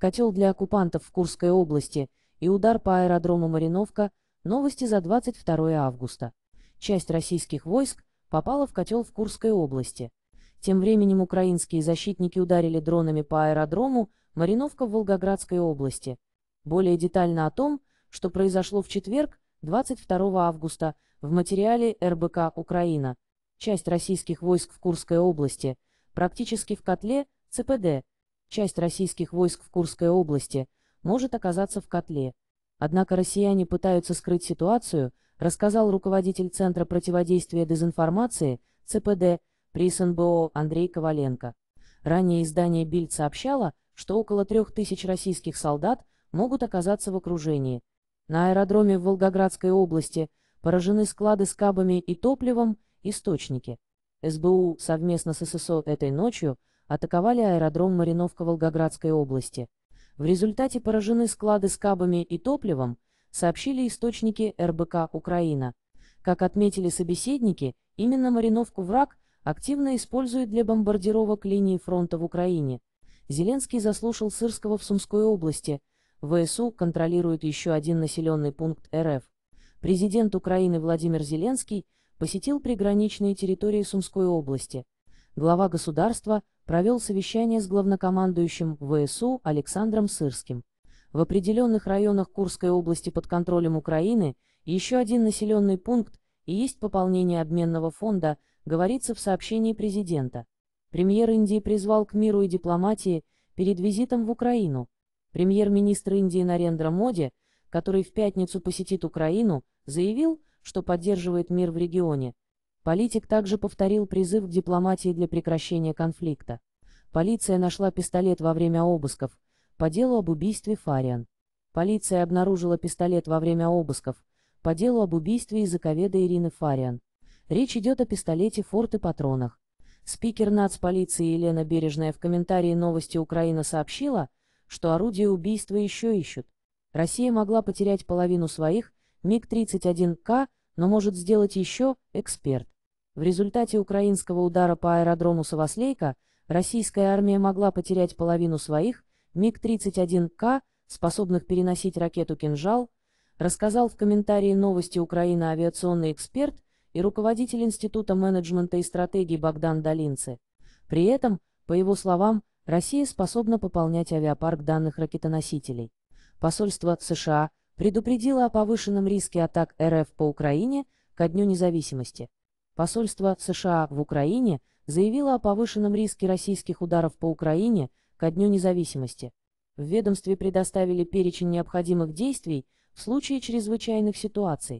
котел для оккупантов в Курской области и удар по аэродрому Мариновка, новости за 22 августа. Часть российских войск попала в котел в Курской области. Тем временем украинские защитники ударили дронами по аэродрому Мариновка в Волгоградской области. Более детально о том, что произошло в четверг, 22 августа, в материале РБК «Украина». Часть российских войск в Курской области, практически в котле ЦПД, часть российских войск в Курской области, может оказаться в котле. Однако россияне пытаются скрыть ситуацию, рассказал руководитель Центра противодействия дезинформации ЦПД при СНБО Андрей Коваленко. Ранее издание «Бильд» сообщало, что около трех тысяч российских солдат могут оказаться в окружении. На аэродроме в Волгоградской области поражены склады с кабами и топливом, источники. СБУ совместно с ССО этой ночью – атаковали аэродром Мариновка Волгоградской области. В результате поражены склады с кабами и топливом, сообщили источники РБК «Украина». Как отметили собеседники, именно Мариновку враг активно использует для бомбардировок линии фронта в Украине. Зеленский заслушал Сырского в Сумской области. ВСУ контролирует еще один населенный пункт РФ. Президент Украины Владимир Зеленский посетил приграничные территории Сумской области. Глава государства провел совещание с главнокомандующим ВСУ Александром Сырским. В определенных районах Курской области под контролем Украины еще один населенный пункт и есть пополнение обменного фонда, говорится в сообщении президента. Премьер Индии призвал к миру и дипломатии перед визитом в Украину. Премьер-министр Индии Нарендра Моди, который в пятницу посетит Украину, заявил, что поддерживает мир в регионе, Политик также повторил призыв к дипломатии для прекращения конфликта. Полиция нашла пистолет во время обысков по делу об убийстве Фариан. Полиция обнаружила пистолет во время обысков по делу об убийстве языковеда Ирины Фариан. Речь идет о пистолете «Форт» и патронах. Спикер нацполиции Елена Бережная в комментарии новости Украина сообщила, что орудие убийства еще ищут. Россия могла потерять половину своих МиГ-31К, но может сделать еще эксперт. В результате украинского удара по аэродрому Саваслейка российская армия могла потерять половину своих МиГ-31К, способных переносить ракету «Кинжал», рассказал в комментарии новости Украины авиационный эксперт и руководитель Института менеджмента и стратегии Богдан Долинцы. При этом, по его словам, Россия способна пополнять авиапарк данных ракетоносителей. Посольство США предупредило о повышенном риске атак РФ по Украине ко Дню независимости. Посольство США в Украине заявило о повышенном риске российских ударов по Украине ко Дню независимости. В ведомстве предоставили перечень необходимых действий в случае чрезвычайных ситуаций.